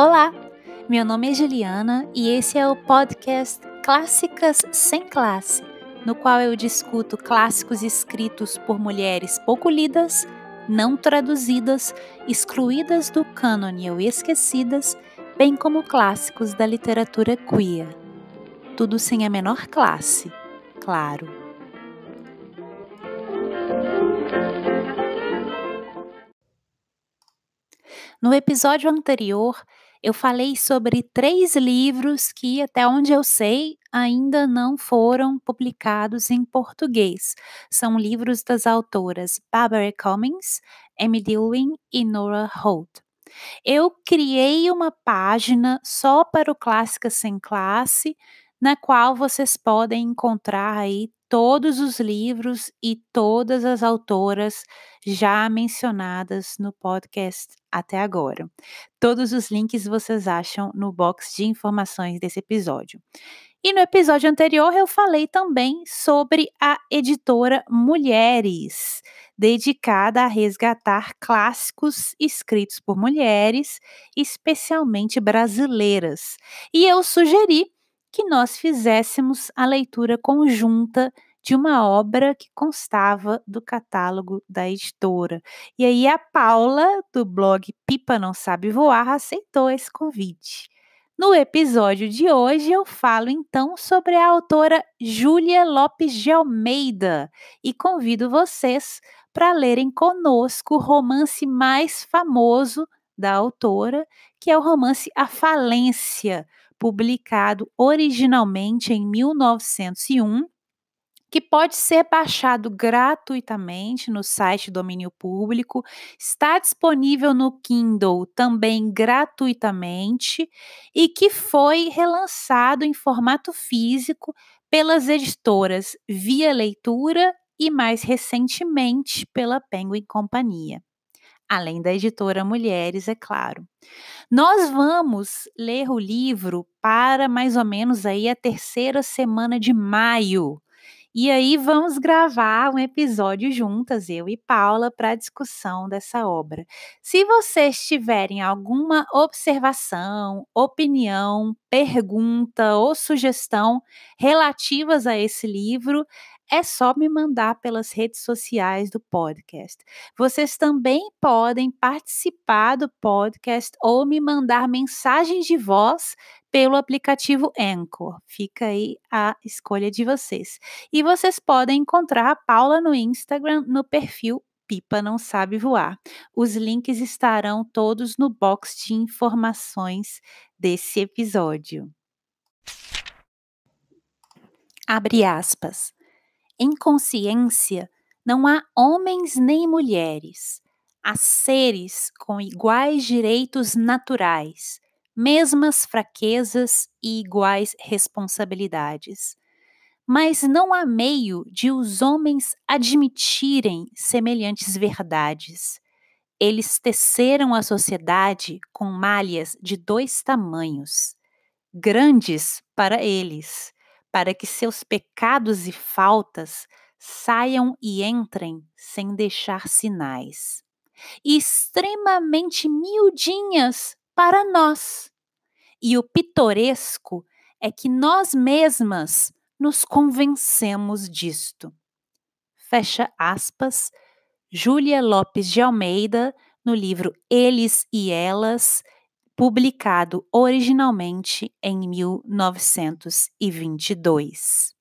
Olá, meu nome é Juliana e esse é o podcast Clássicas sem Classe, no qual eu discuto clássicos escritos por mulheres pouco lidas, não traduzidas, excluídas do cânone ou esquecidas, bem como clássicos da literatura queer. Tudo sem a menor classe, claro. No episódio anterior, eu falei sobre três livros que, até onde eu sei, ainda não foram publicados em português. São livros das autoras Barbara Cummings, Emily Ewing e Nora Holt. Eu criei uma página só para o Clássica Sem Classe, na qual vocês podem encontrar aí todos os livros e todas as autoras já mencionadas no podcast até agora. Todos os links vocês acham no box de informações desse episódio. E no episódio anterior eu falei também sobre a editora Mulheres, dedicada a resgatar clássicos escritos por mulheres, especialmente brasileiras. E eu sugeri que nós fizéssemos a leitura conjunta de uma obra que constava do catálogo da editora. E aí a Paula, do blog Pipa Não Sabe Voar, aceitou esse convite. No episódio de hoje eu falo então sobre a autora Júlia Lopes de Almeida e convido vocês para lerem conosco o romance mais famoso da autora, que é o romance A Falência, publicado originalmente em 1901 que pode ser baixado gratuitamente no site domínio público, está disponível no Kindle também gratuitamente e que foi relançado em formato físico pelas editoras Via Leitura e mais recentemente pela Penguin Companhia além da editora Mulheres, é claro. Nós vamos ler o livro para mais ou menos aí a terceira semana de maio, e aí vamos gravar um episódio juntas, eu e Paula, para a discussão dessa obra. Se vocês tiverem alguma observação, opinião, pergunta ou sugestão relativas a esse livro, é só me mandar pelas redes sociais do podcast. Vocês também podem participar do podcast ou me mandar mensagens de voz pelo aplicativo Anchor. Fica aí a escolha de vocês. E vocês podem encontrar a Paula no Instagram no perfil Pipa Não Sabe Voar. Os links estarão todos no box de informações desse episódio. Abre aspas. Em consciência, não há homens nem mulheres, há seres com iguais direitos naturais, mesmas fraquezas e iguais responsabilidades. Mas não há meio de os homens admitirem semelhantes verdades. Eles teceram a sociedade com malhas de dois tamanhos, grandes para eles para que seus pecados e faltas saiam e entrem sem deixar sinais, e extremamente miudinhas para nós. E o pitoresco é que nós mesmas nos convencemos disto. Fecha aspas, Júlia Lopes de Almeida, no livro Eles e Elas, publicado originalmente em 1922.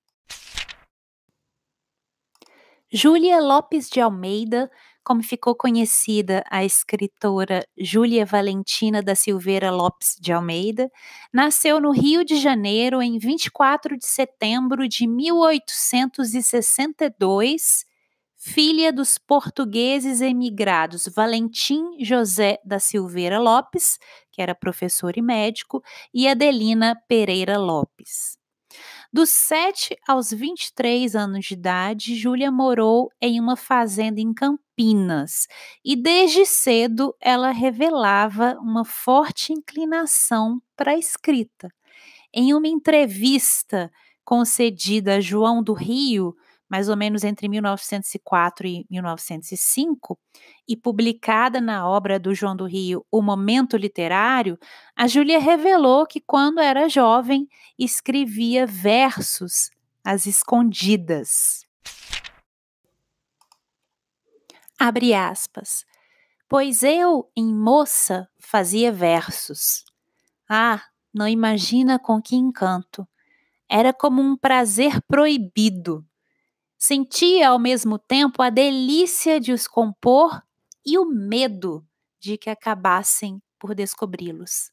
Júlia Lopes de Almeida, como ficou conhecida a escritora Júlia Valentina da Silveira Lopes de Almeida, nasceu no Rio de Janeiro em 24 de setembro de 1862 filha dos portugueses emigrados Valentim José da Silveira Lopes, que era professor e médico, e Adelina Pereira Lopes. Dos 7 aos 23 anos de idade, Júlia morou em uma fazenda em Campinas e desde cedo ela revelava uma forte inclinação para a escrita. Em uma entrevista concedida a João do Rio, mais ou menos entre 1904 e 1905, e publicada na obra do João do Rio O Momento Literário, a Júlia revelou que quando era jovem escrevia versos às escondidas. Abre aspas. Pois eu, em moça, fazia versos. Ah, não imagina com que encanto. Era como um prazer proibido Sentia ao mesmo tempo a delícia de os compor e o medo de que acabassem por descobri-los.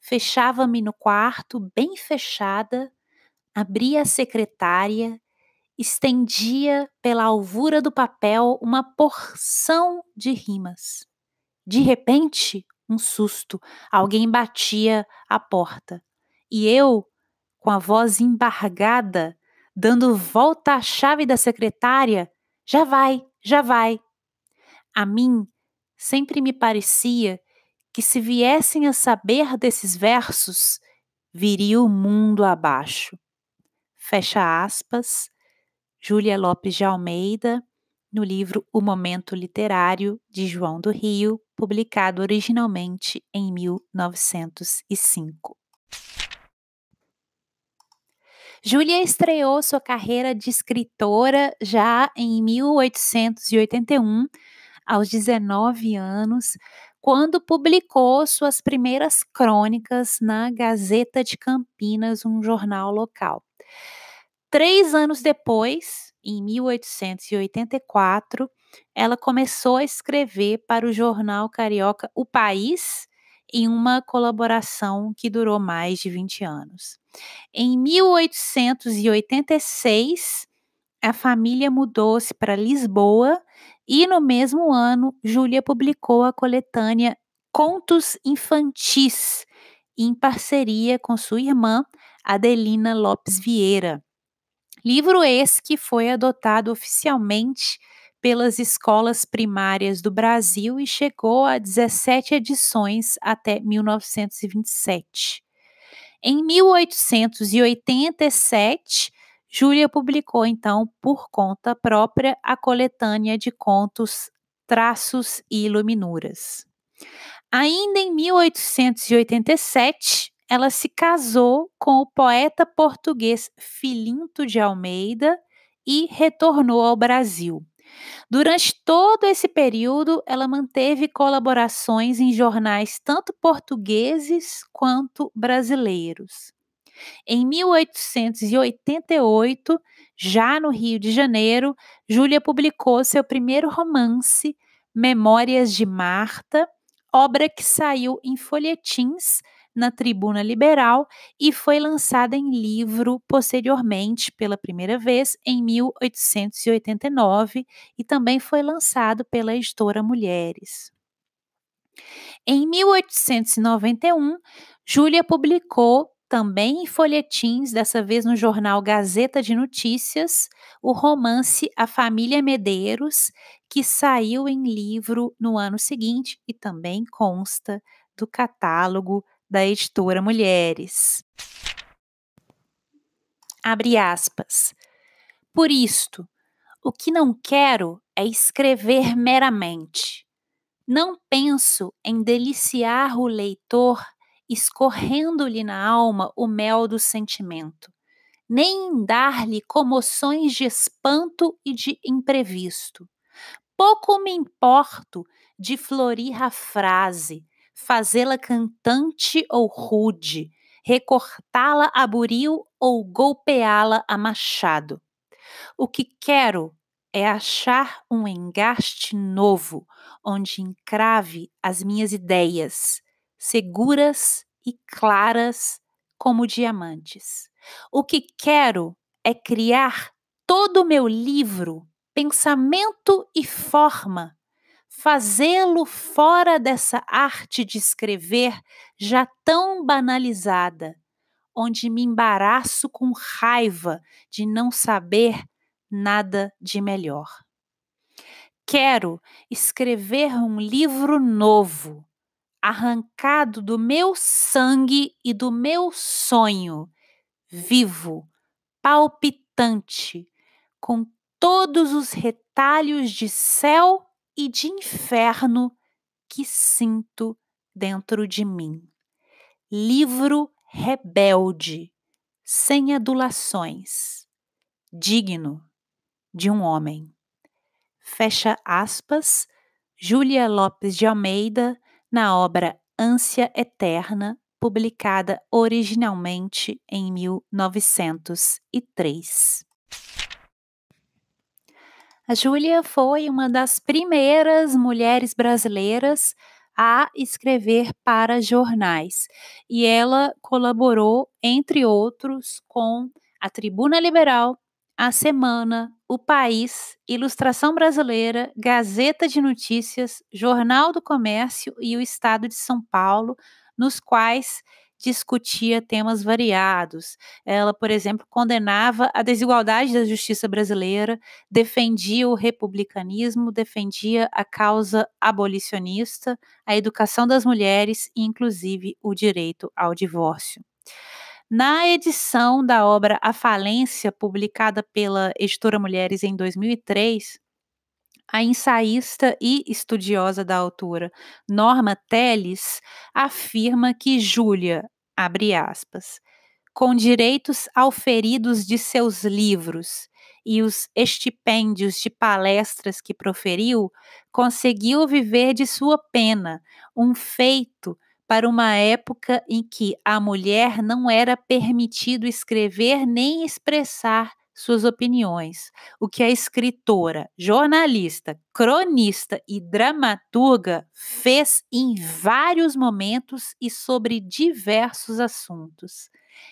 Fechava-me no quarto, bem fechada, abria a secretária, estendia pela alvura do papel uma porção de rimas. De repente, um susto, alguém batia à porta. E eu, com a voz embargada, dando volta à chave da secretária. Já vai, já vai. A mim sempre me parecia que se viessem a saber desses versos, viria o mundo abaixo. Fecha aspas. Júlia Lopes de Almeida, no livro O Momento Literário de João do Rio, publicado originalmente em 1905. Júlia estreou sua carreira de escritora já em 1881, aos 19 anos, quando publicou suas primeiras crônicas na Gazeta de Campinas, um jornal local. Três anos depois, em 1884, ela começou a escrever para o jornal carioca O País em uma colaboração que durou mais de 20 anos. Em 1886, a família mudou-se para Lisboa e, no mesmo ano, Júlia publicou a coletânea Contos Infantis, em parceria com sua irmã Adelina Lopes Vieira. Livro esse que foi adotado oficialmente pelas escolas primárias do Brasil e chegou a 17 edições até 1927. Em 1887, Júlia publicou então por conta própria a coletânea de contos Traços e Iluminuras. Ainda em 1887, ela se casou com o poeta português Filinto de Almeida e retornou ao Brasil. Durante todo esse período, ela manteve colaborações em jornais tanto portugueses quanto brasileiros. Em 1888, já no Rio de Janeiro, Júlia publicou seu primeiro romance, Memórias de Marta, obra que saiu em folhetins na Tribuna Liberal e foi lançada em livro posteriormente pela primeira vez em 1889 e também foi lançado pela editora Mulheres. Em 1891, Júlia publicou também em folhetins, dessa vez no jornal Gazeta de Notícias, o romance A Família Medeiros, que saiu em livro no ano seguinte e também consta do catálogo da editora Mulheres. Abre aspas. Por isto, o que não quero é escrever meramente. Não penso em deliciar o leitor escorrendo-lhe na alma o mel do sentimento, nem em dar-lhe comoções de espanto e de imprevisto. Pouco me importo de florir a frase, fazê-la cantante ou rude, recortá-la a buril ou golpeá-la a machado. O que quero é achar um engaste novo onde encrave as minhas ideias, seguras e claras como diamantes. O que quero é criar todo o meu livro, pensamento e forma fazê-lo fora dessa arte de escrever já tão banalizada, onde me embaraço com raiva de não saber nada de melhor. Quero escrever um livro novo, arrancado do meu sangue e do meu sonho, vivo, palpitante, com todos os retalhos de céu e de inferno que sinto dentro de mim. Livro rebelde, sem adulações, digno de um homem. Fecha aspas, Júlia Lopes de Almeida, na obra Ânsia Eterna, publicada originalmente em 1903. A Júlia foi uma das primeiras mulheres brasileiras a escrever para jornais e ela colaborou, entre outros, com a Tribuna Liberal, a Semana, O País, Ilustração Brasileira, Gazeta de Notícias, Jornal do Comércio e o Estado de São Paulo, nos quais discutia temas variados. Ela, por exemplo, condenava a desigualdade da justiça brasileira, defendia o republicanismo, defendia a causa abolicionista, a educação das mulheres e, inclusive, o direito ao divórcio. Na edição da obra A Falência, publicada pela editora Mulheres em 2003, a ensaísta e estudiosa da autora Norma Teles afirma que Júlia, abre aspas, com direitos auferidos de seus livros e os estipêndios de palestras que proferiu, conseguiu viver de sua pena, um feito para uma época em que a mulher não era permitido escrever nem expressar suas opiniões. O que a escritora, jornalista, cronista e dramaturga fez em vários momentos e sobre diversos assuntos.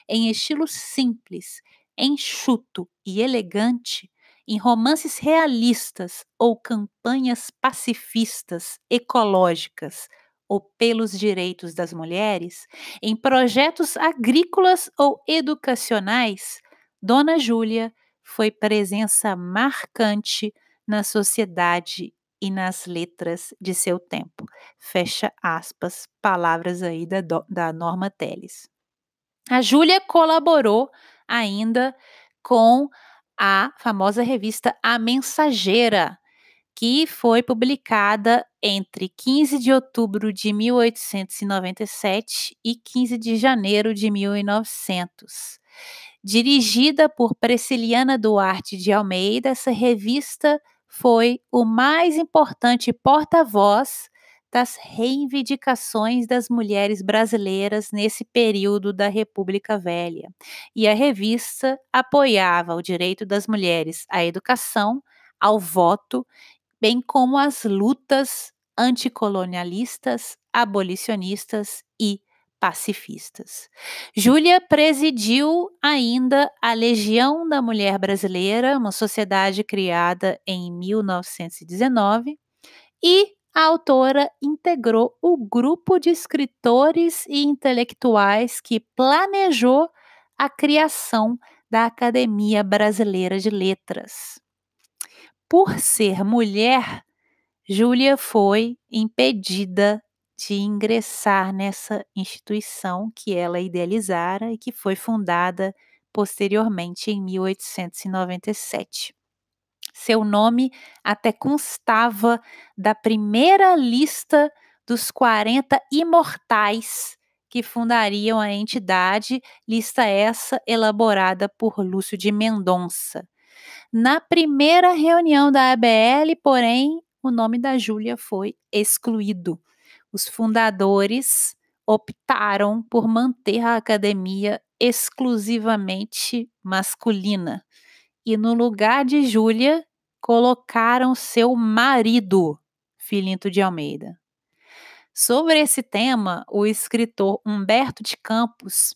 Em estilo simples, enxuto e elegante, em romances realistas ou campanhas pacifistas, ecológicas, ou pelos direitos das mulheres, em projetos agrícolas ou educacionais, Dona Júlia foi presença marcante na sociedade e nas letras de seu tempo. Fecha aspas, palavras aí da, da Norma Teles. A Júlia colaborou ainda com a famosa revista A Mensageira, que foi publicada entre 15 de outubro de 1897 e 15 de janeiro de 1900. Dirigida por Prisciliana Duarte de Almeida, essa revista foi o mais importante porta-voz das reivindicações das mulheres brasileiras nesse período da República Velha. E a revista apoiava o direito das mulheres à educação, ao voto bem como as lutas anticolonialistas, abolicionistas e pacifistas. Júlia presidiu ainda a Legião da Mulher Brasileira, uma sociedade criada em 1919, e a autora integrou o grupo de escritores e intelectuais que planejou a criação da Academia Brasileira de Letras por ser mulher, Júlia foi impedida de ingressar nessa instituição que ela idealizara e que foi fundada posteriormente em 1897. Seu nome até constava da primeira lista dos 40 imortais que fundariam a entidade, lista essa elaborada por Lúcio de Mendonça, na primeira reunião da ABL, porém, o nome da Júlia foi excluído. Os fundadores optaram por manter a academia exclusivamente masculina e no lugar de Júlia colocaram seu marido, Filinto de Almeida. Sobre esse tema, o escritor Humberto de Campos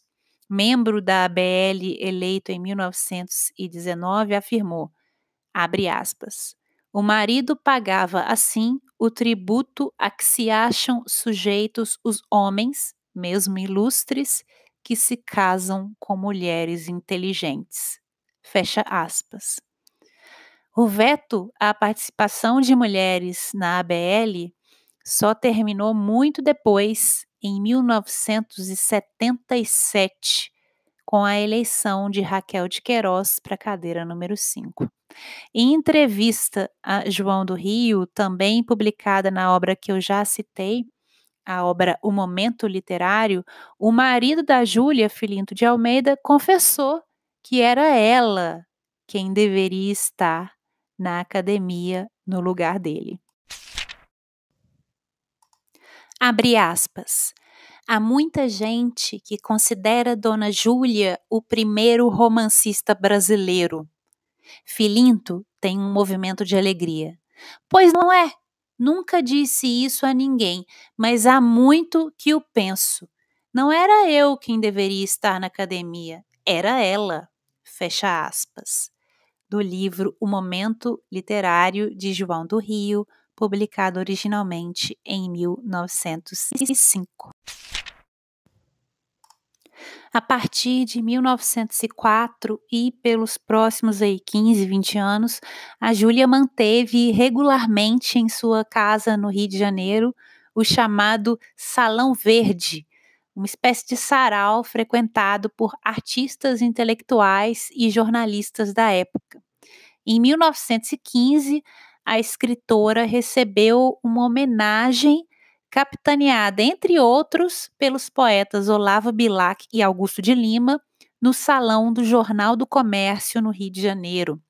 membro da ABL eleito em 1919, afirmou, abre aspas, o marido pagava assim o tributo a que se acham sujeitos os homens, mesmo ilustres, que se casam com mulheres inteligentes. Fecha aspas. O veto à participação de mulheres na ABL só terminou muito depois em 1977, com a eleição de Raquel de Queiroz para a cadeira número 5. Em entrevista a João do Rio, também publicada na obra que eu já citei, a obra O Momento Literário, o marido da Júlia Filinto de Almeida confessou que era ela quem deveria estar na academia no lugar dele. Abre aspas. Há muita gente que considera Dona Júlia o primeiro romancista brasileiro. Filinto tem um movimento de alegria. Pois não é. Nunca disse isso a ninguém, mas há muito que o penso. Não era eu quem deveria estar na academia, era ela. Fecha aspas. Do livro O Momento Literário de João do Rio, publicado originalmente em 1905. A partir de 1904 e pelos próximos aí 15, 20 anos, a Júlia manteve regularmente em sua casa no Rio de Janeiro o chamado Salão Verde, uma espécie de sarau frequentado por artistas intelectuais e jornalistas da época. Em 1915, a escritora recebeu uma homenagem capitaneada, entre outros, pelos poetas Olavo Bilac e Augusto de Lima, no Salão do Jornal do Comércio, no Rio de Janeiro.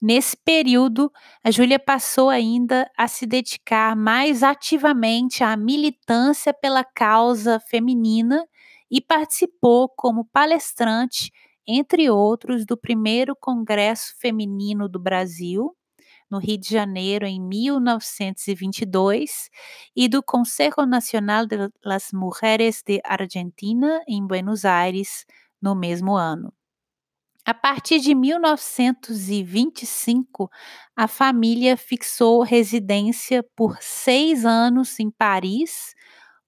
Nesse período, a Júlia passou ainda a se dedicar mais ativamente à militância pela causa feminina e participou como palestrante, entre outros, do primeiro Congresso Feminino do Brasil, no Rio de Janeiro em 1922 e do Consejo Nacional de las Mujeres de Argentina em Buenos Aires no mesmo ano. A partir de 1925, a família fixou residência por seis anos em Paris,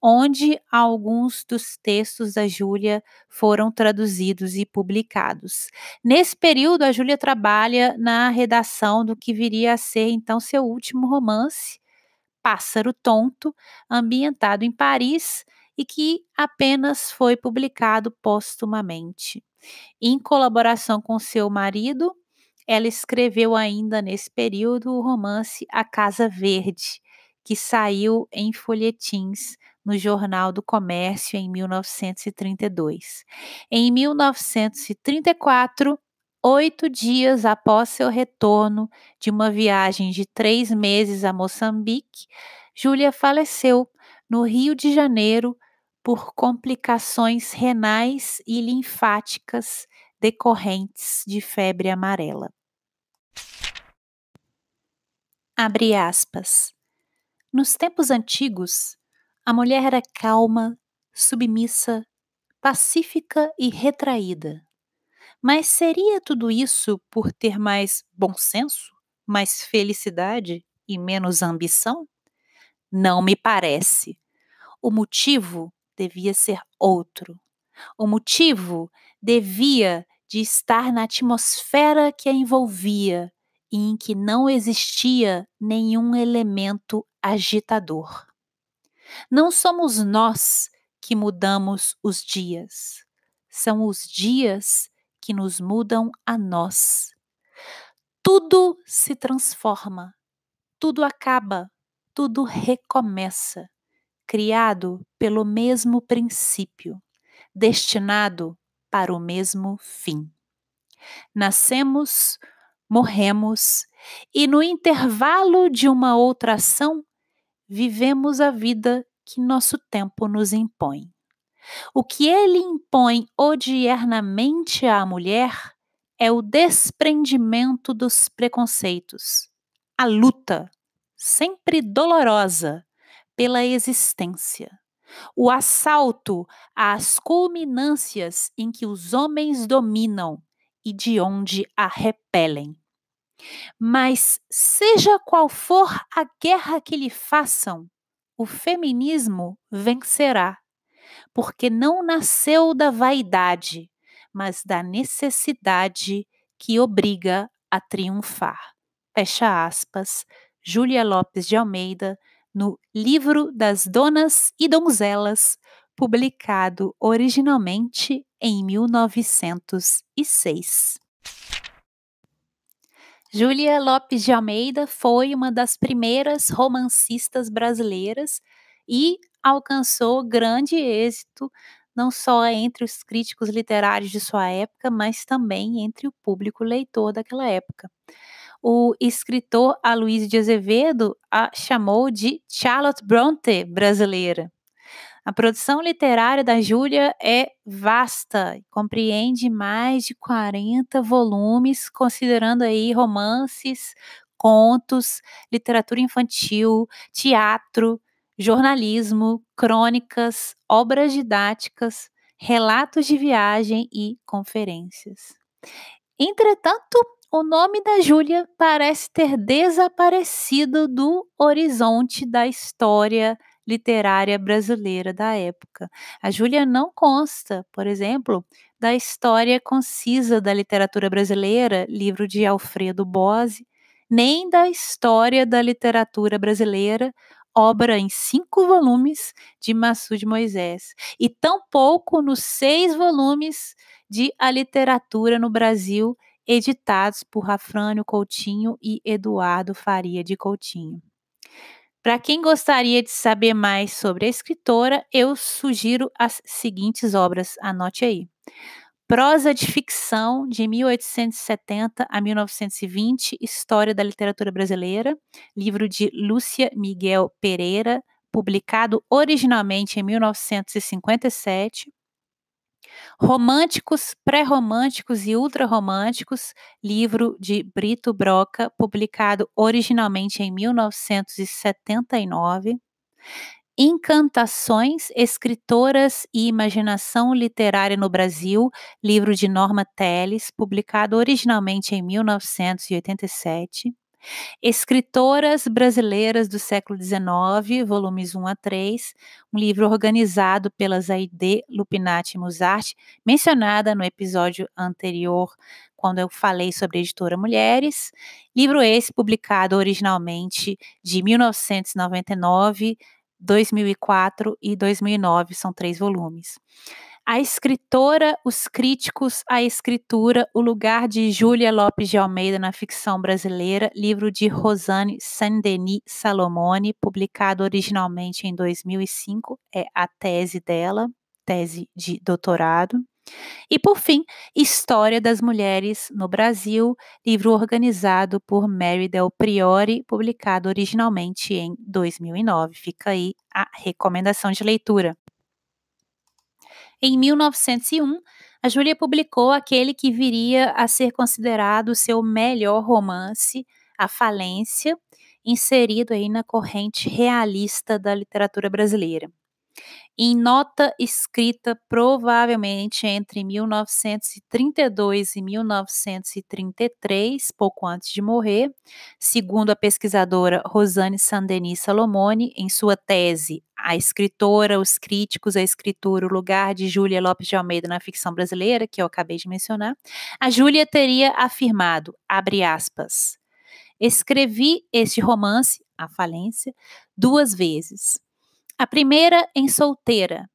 onde alguns dos textos da Júlia foram traduzidos e publicados. Nesse período, a Júlia trabalha na redação do que viria a ser então seu último romance, Pássaro Tonto, ambientado em Paris e que apenas foi publicado postumamente. Em colaboração com seu marido, ela escreveu ainda nesse período o romance A Casa Verde, que saiu em folhetins no Jornal do Comércio em 1932. Em 1934, oito dias após seu retorno de uma viagem de três meses a Moçambique, Júlia faleceu no Rio de Janeiro por complicações renais e linfáticas decorrentes de febre amarela. Abre aspas. Nos tempos antigos, a mulher era calma, submissa, pacífica e retraída. Mas seria tudo isso por ter mais bom senso, mais felicidade e menos ambição? Não me parece. O motivo devia ser outro. O motivo devia de estar na atmosfera que a envolvia e em que não existia nenhum elemento agitador. Não somos nós que mudamos os dias, são os dias que nos mudam a nós. Tudo se transforma, tudo acaba, tudo recomeça, criado pelo mesmo princípio, destinado para o mesmo fim. Nascemos, morremos e, no intervalo de uma outra ação, vivemos a vida que nosso tempo nos impõe. O que ele impõe odiernamente à mulher é o desprendimento dos preconceitos, a luta, sempre dolorosa, pela existência, o assalto às culminâncias em que os homens dominam e de onde a repelem. Mas, seja qual for a guerra que lhe façam, o feminismo vencerá, porque não nasceu da vaidade, mas da necessidade que obriga a triunfar. Fecha aspas. Júlia Lopes de Almeida, no Livro das Donas e Donzelas, publicado originalmente em 1906. Júlia Lopes de Almeida foi uma das primeiras romancistas brasileiras e alcançou grande êxito não só entre os críticos literários de sua época, mas também entre o público leitor daquela época. O escritor Aloysio de Azevedo a chamou de Charlotte Bronte brasileira. A produção literária da Júlia é vasta, compreende mais de 40 volumes, considerando aí romances, contos, literatura infantil, teatro, jornalismo, crônicas, obras didáticas, relatos de viagem e conferências. Entretanto, o nome da Júlia parece ter desaparecido do horizonte da história literária brasileira da época. A Júlia não consta, por exemplo, da História Concisa da Literatura Brasileira, livro de Alfredo Bose, nem da História da Literatura Brasileira, obra em cinco volumes de de Moisés, e tampouco nos seis volumes de A Literatura no Brasil, editados por Rafrânio Coutinho e Eduardo Faria de Coutinho. Para quem gostaria de saber mais sobre a escritora, eu sugiro as seguintes obras, anote aí. Prosa de Ficção, de 1870 a 1920, História da Literatura Brasileira, livro de Lúcia Miguel Pereira, publicado originalmente em 1957. Românticos, Pré-Românticos e Ultrarromânticos, livro de Brito Broca, publicado originalmente em 1979. Encantações, Escritoras e Imaginação Literária no Brasil, livro de Norma Teles, publicado originalmente em 1987. Escritoras Brasileiras do Século XIX, volumes 1 a 3, um livro organizado pela Zaide Lupinati Musart, mencionada no episódio anterior, quando eu falei sobre a editora Mulheres. Livro esse publicado originalmente de 1999, 2004 e 2009, são três volumes. A escritora, os críticos, a escritura, o lugar de Júlia Lopes de Almeida na ficção brasileira, livro de Rosane Sandeni Salomone, publicado originalmente em 2005, é a tese dela, tese de doutorado. E por fim, História das Mulheres no Brasil, livro organizado por Mary Del Priori, publicado originalmente em 2009. Fica aí a recomendação de leitura. Em 1901, a Júlia publicou aquele que viria a ser considerado seu melhor romance, A Falência, inserido aí na corrente realista da literatura brasileira em nota escrita provavelmente entre 1932 e 1933, pouco antes de morrer, segundo a pesquisadora Rosane Sandenis Salomone, em sua tese A Escritora, os Críticos, a Escritura, o Lugar de Júlia Lopes de Almeida na Ficção Brasileira, que eu acabei de mencionar, a Júlia teria afirmado, abre aspas, escrevi este romance, A Falência, duas vezes a primeira em solteira.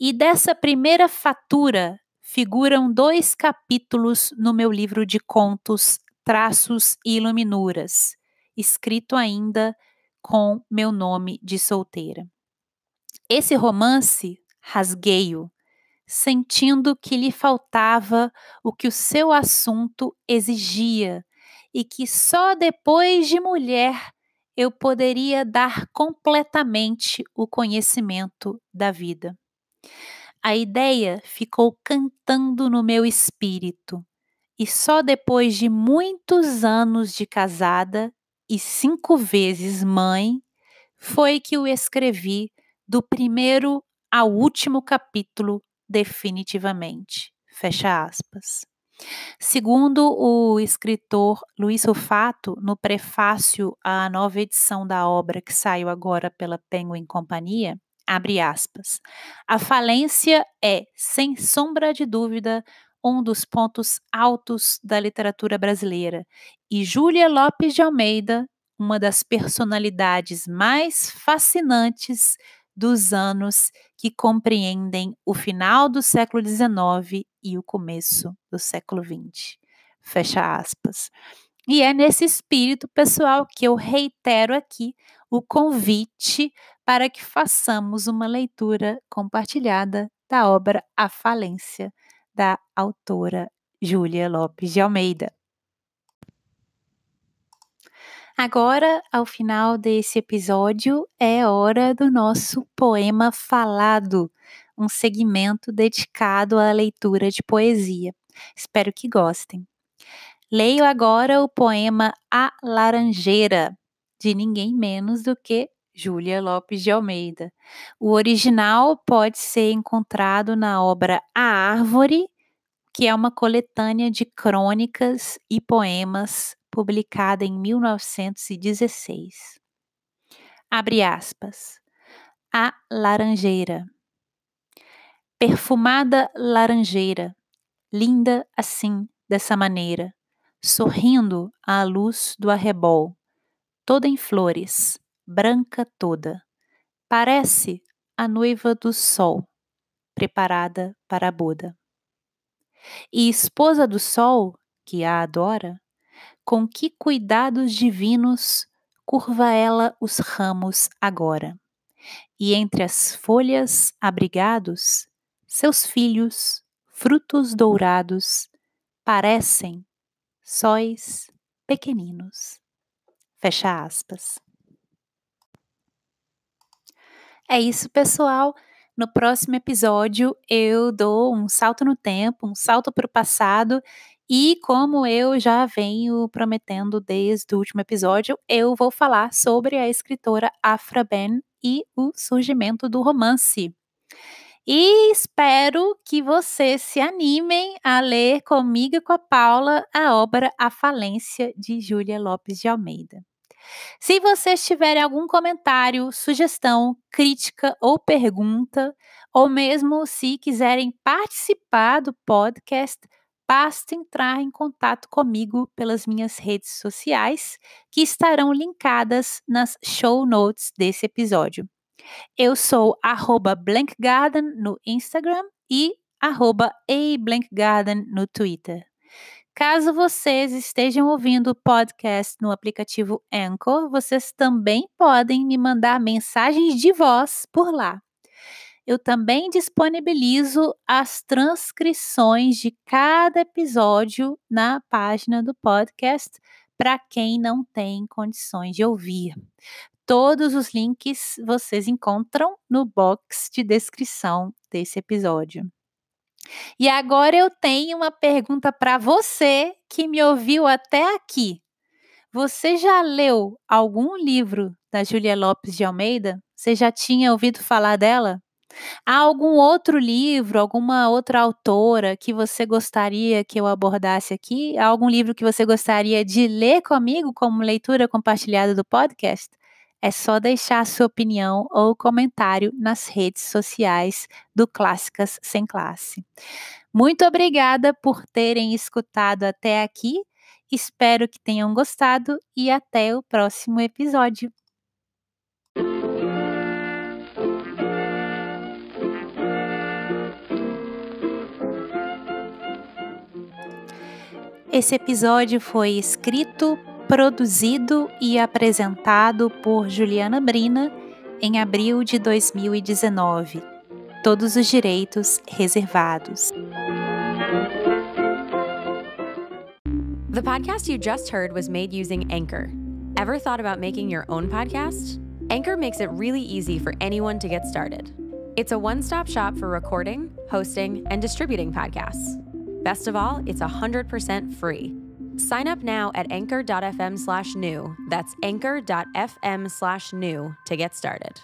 E dessa primeira fatura figuram dois capítulos no meu livro de contos Traços e Iluminuras, escrito ainda com meu nome de solteira. Esse romance rasguei-o, sentindo que lhe faltava o que o seu assunto exigia e que só depois de mulher eu poderia dar completamente o conhecimento da vida. A ideia ficou cantando no meu espírito, e só depois de muitos anos de casada e cinco vezes mãe foi que o escrevi do primeiro ao último capítulo definitivamente. Fecha aspas. Segundo o escritor Luiz Rufato, no prefácio à nova edição da obra que saiu agora pela Penguin Companhia, abre aspas, a falência é, sem sombra de dúvida, um dos pontos altos da literatura brasileira, e Júlia Lopes de Almeida, uma das personalidades mais fascinantes dos anos que compreendem o final do século XIX e o começo do século XX. Fecha aspas. E é nesse espírito, pessoal, que eu reitero aqui o convite para que façamos uma leitura compartilhada da obra A Falência, da autora Júlia Lopes de Almeida. Agora, ao final desse episódio, é hora do nosso poema falado, um segmento dedicado à leitura de poesia. Espero que gostem. Leio agora o poema A Laranjeira, de ninguém menos do que Júlia Lopes de Almeida. O original pode ser encontrado na obra A Árvore, que é uma coletânea de crônicas e poemas publicada em 1916. Abre aspas. A Laranjeira. Perfumada laranjeira, linda assim, dessa maneira, sorrindo à luz do arrebol, toda em flores, branca toda. Parece a noiva do sol, preparada para a boda. E esposa do sol, que a adora, com que cuidados divinos curva ela os ramos agora. E entre as folhas abrigados, seus filhos, frutos dourados, parecem sóis pequeninos. Fecha aspas. É isso, pessoal. No próximo episódio, eu dou um salto no tempo, um salto para o passado e como eu já venho prometendo desde o último episódio, eu vou falar sobre a escritora Afra Ben e o surgimento do romance. E espero que vocês se animem a ler comigo e com a Paula a obra A Falência de Júlia Lopes de Almeida. Se vocês tiverem algum comentário, sugestão, crítica ou pergunta, ou mesmo se quiserem participar do podcast, basta entrar em contato comigo pelas minhas redes sociais, que estarão linkadas nas show notes desse episódio. Eu sou @blankgarden no Instagram e @ablankgarden no Twitter. Caso vocês estejam ouvindo o podcast no aplicativo Anchor, vocês também podem me mandar mensagens de voz por lá eu também disponibilizo as transcrições de cada episódio na página do podcast para quem não tem condições de ouvir. Todos os links vocês encontram no box de descrição desse episódio. E agora eu tenho uma pergunta para você que me ouviu até aqui. Você já leu algum livro da Julia Lopes de Almeida? Você já tinha ouvido falar dela? Há algum outro livro, alguma outra autora que você gostaria que eu abordasse aqui? Há algum livro que você gostaria de ler comigo como leitura compartilhada do podcast? É só deixar a sua opinião ou comentário nas redes sociais do Clássicas Sem Classe. Muito obrigada por terem escutado até aqui. Espero que tenham gostado e até o próximo episódio. Esse episódio foi escrito, produzido e apresentado por Juliana Brina em abril de 2019. Todos os direitos reservados. The podcast you just heard was made using Anchor. Ever thought about making your own podcast? Anchor makes it really easy for anyone to get started. It's a one stop shop for recording, hosting, and distributing podcasts. Best of all, it's 100% free. Sign up now at anchor.fm slash new. That's anchor.fm slash new to get started.